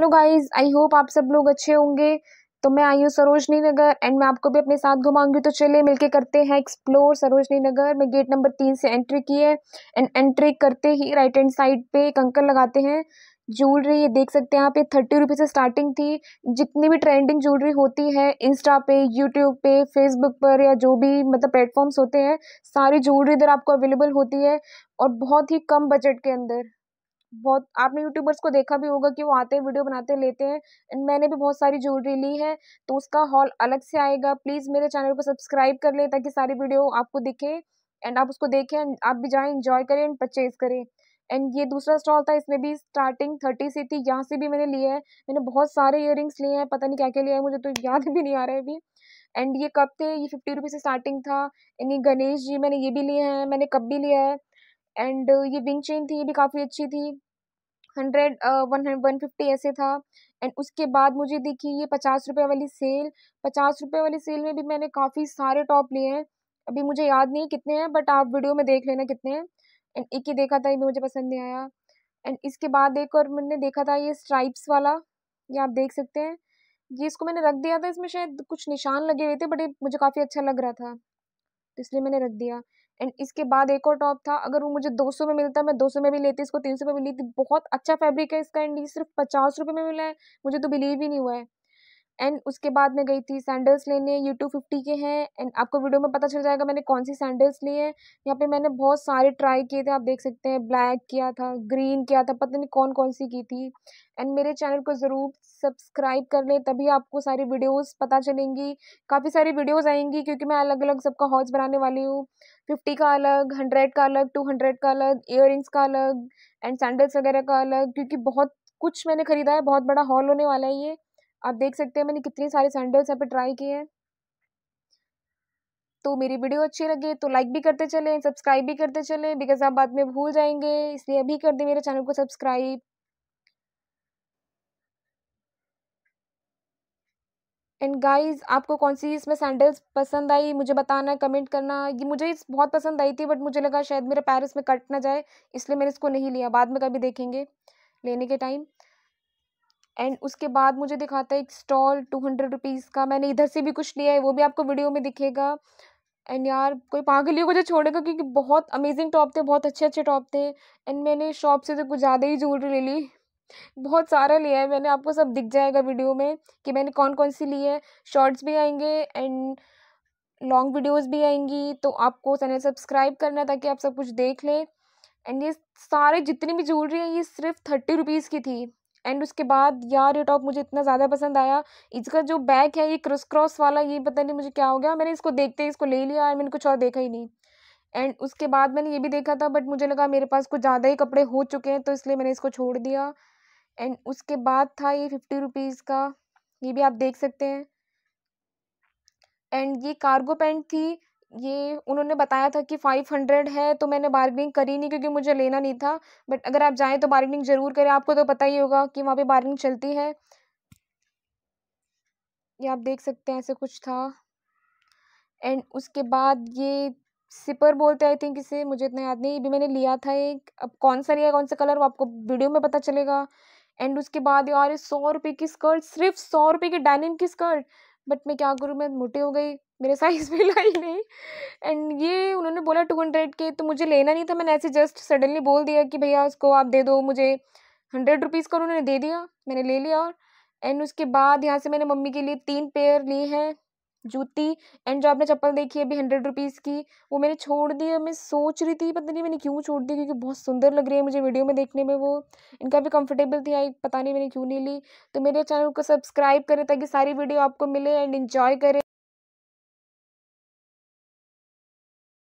hello guys I hope आप सब लोग अच्छे होंगे तो मैं आई हूँ सरोजनी नगर एंड मैं आपको भी अपने साथ घुमाऊंगी तो चले मिलके करते हैं एक्सप्लोर सरोजनी नगर में गेट नंबर तीन से एंट्री की है एंड एंट्री करते ही राइट हैंड साइड पे एक अंकल लगाते हैं ज्वेलरी ये देख सकते हैं यहाँ पे थर्टी रुपीज़ से स्टार्टिंग थी जितनी भी ट्रेंडिंग ज्वेलरी होती है इंस्टा पे यूट्यूब पे फेसबुक पर या जो भी मतलब प्लेटफॉर्म्स होते हैं सारी ज्वेलरी इधर आपको अवेलेबल होती है और बहुत ही कम बजट के अंदर बहुत आपने यूट्यूबर्स को देखा भी होगा कि वो आते हैं वीडियो बनाते लेते हैं एंड मैंने भी बहुत सारी ज्वेलरी ली है तो उसका हॉल अलग से आएगा प्लीज़ मेरे चैनल को सब्सक्राइब कर लें ताकि सारी वीडियो आपको दिखे एंड आप उसको देखें एंड आप भी जाएँ इन्जॉय करें एंड परचेज़ करें एंड ये दूसरा स्टॉल था इसमें भी स्टार्टिंग थर्टी से थी यहाँ से भी मैंने लिए है मैंने बहुत सारे इयर लिए हैं पता नहीं क्या क्या लिया है मुझे तो याद भी नहीं आ रहा है अभी एंड ये कब थे ये फिफ्टी रुपीज़ से स्टार्टिंग था एंड ये गणेश जी मैंने ये भी लिए हैं मैंने कब भी लिया है एंड ये विंग चेन थी ये भी काफ़ी अच्छी थी हंड्रेड वन वन फिफ्टी ऐसे था एंड उसके बाद मुझे देखी ये पचास रुपये वाली सेल पचास रुपये वाली सेल में भी मैंने काफ़ी सारे टॉप लिए हैं अभी मुझे याद नहीं कितने हैं बट आप वीडियो में देख लेना कितने हैं एंड एक ही देखा था ये मुझे पसंद नहीं आया एंड इसके बाद एक और मैंने देखा था ये स्ट्राइप्स वाला ये आप देख सकते हैं ये इसको मैंने रख दिया था इसमें शायद कुछ निशान लगे हुए थे बट ये मुझे काफ़ी अच्छा लग रहा था तो इसलिए मैंने रख दिया एंड इसके बाद एक और टॉप था अगर वो मुझे 200 में मिलता मैं 200 में भी लेती इसको 300 में भी लेती बहुत अच्छा फैब्रिक है इसका एंड ये सिर्फ पचास रुपये में मिला है मुझे तो बिलीव ही नहीं हुआ है एंड उसके बाद मैं गई थी सैंडल्स लेने ये टू फिफ्टी के हैं एंड आपको वीडियो में पता चल जाएगा मैंने कौन सी सैंडल्स लिए हैं यहाँ पे मैंने बहुत सारे ट्राई किए थे आप देख सकते हैं ब्लैक किया था ग्रीन किया था पता नहीं कौन कौन सी की थी एंड मेरे चैनल को ज़रूर सब्सक्राइब कर लें तभी आपको सारी वीडियोज़ पता चलेंगी काफ़ी सारी वीडियोज़ आएंगी क्योंकि मैं अलग अलग सबका हॉल्स बनाने वाली हूँ फिफ्टी का अलग हंड्रेड का अलग टू हंड्रेड का अलग इयर का अलग एंड सैंडल्स वगैरह का अलग क्योंकि बहुत कुछ मैंने ख़रीदा है बहुत बड़ा हॉल होने वाला है ये आप देख सकते हैं मैंने कितने सारी सैंडल्स यहाँ पे ट्राई किए हैं तो मेरी वीडियो अच्छी लगी तो लाइक भी करते चले सब्सक्राइब भी करते चले बिकॉज आप बाद में भूल जाएंगे इसलिए अभी कर दें मेरे चैनल को सब्सक्राइब एंड गाइस आपको कौन सी इसमें सैंडल्स पसंद आई मुझे बताना कमेंट करना ये मुझे इस बहुत पसंद आई थी बट मुझे लगा शायद मेरे पैर इसमें कट ना जाए इसलिए मैंने इसको नहीं लिया बाद में कभी देखेंगे लेने के टाइम एंड उसके बाद मुझे दिखाता है एक स्टॉल टू हंड्रेड रुपीज़ का मैंने इधर से भी कुछ लिया है वो भी आपको वीडियो में दिखेगा एंड यार कोई पागल को मुझे छोड़ेगा क्योंकि बहुत अमेजिंग टॉप थे बहुत अच्छे अच्छे टॉप थे एंड मैंने शॉप से तो कुछ ज़्यादा ही ज्वेलरी ले ली बहुत सारा लिया है मैंने आपको सब दिख जाएगा वीडियो में कि मैंने कौन कौन सी ली है शॉर्ट्स भी आएंगे एंड लॉन्ग वीडियोज़ भी आएंगी तो आपको चैनल सब्सक्राइब करना ताकि आप सब कुछ देख लें एंड ये सारे जितनी भी ज्वेलरी है ये सिर्फ थर्टी रुपीज़ की थी एंड उसके बाद यार ये टॉप मुझे इतना ज़्यादा पसंद आया इसका जो बैक है ये क्रिस क्रॉस वाला ये पता नहीं मुझे क्या हो गया मैंने इसको देखते ही इसको ले लिया और मैंने कुछ और देखा ही नहीं एंड उसके बाद मैंने ये भी देखा था बट मुझे लगा मेरे पास कुछ ज़्यादा ही कपड़े हो चुके हैं तो इसलिए मैंने इसको छोड़ दिया एंड उसके बाद था ये फिफ्टी रुपीज़ का ये भी आप देख सकते हैं एंड ये कार्गो पैंट थी ये उन्होंने बताया था कि फाइव हंड्रेड है तो मैंने बार्गनिंग करी नहीं क्योंकि मुझे लेना नहीं था बट अगर आप जाएँ तो बार्गनिंग ज़रूर करें आपको तो पता ही होगा कि वहाँ पे बार्गनिंग चलती है ये आप देख सकते हैं ऐसे कुछ था एंड उसके बाद ये सिपर बोलते आई थिंक इसे मुझे इतना याद नहीं भी मैंने लिया था एक अब कौन सा लिया कौन सा कलर वो आपको वीडियो में पता चलेगा एंड उसके बाद यार सौ रुपये की स्कर्ट सिर्फ सौ रुपये की डाइनिंग की स्कर्ट बट मैं क्या करूँ मैं मोटी हो गई मेरे साइज़ भी लाई नहीं एंड ये उन्होंने बोला टू हंड्रेड के तो मुझे लेना नहीं था मैंने ऐसे जस्ट सडनली बोल दिया कि भैया उसको आप दे दो मुझे हंड्रेड रुपीज़ का उन्होंने दे दिया मैंने ले लिया और एंड उसके बाद यहाँ से मैंने मम्मी के लिए तीन पेयर लिए हैं जूती एंड जो आपने चप्पल देखी है अभी हंड्रेड रुपीज़ की वो मैंने छोड़ दी मैं सोच रही थी पता नहीं मैंने क्यों छोड़ दी क्योंकि बहुत सुंदर लग रही है मुझे वीडियो में देखने में वो इनका भी कंफर्टेबल थी आई पता नहीं मैंने क्यों नहीं ली तो मेरे चैनल को सब्सक्राइब करें ताकि सारी वीडियो आपको मिले एंड इन्जॉय करें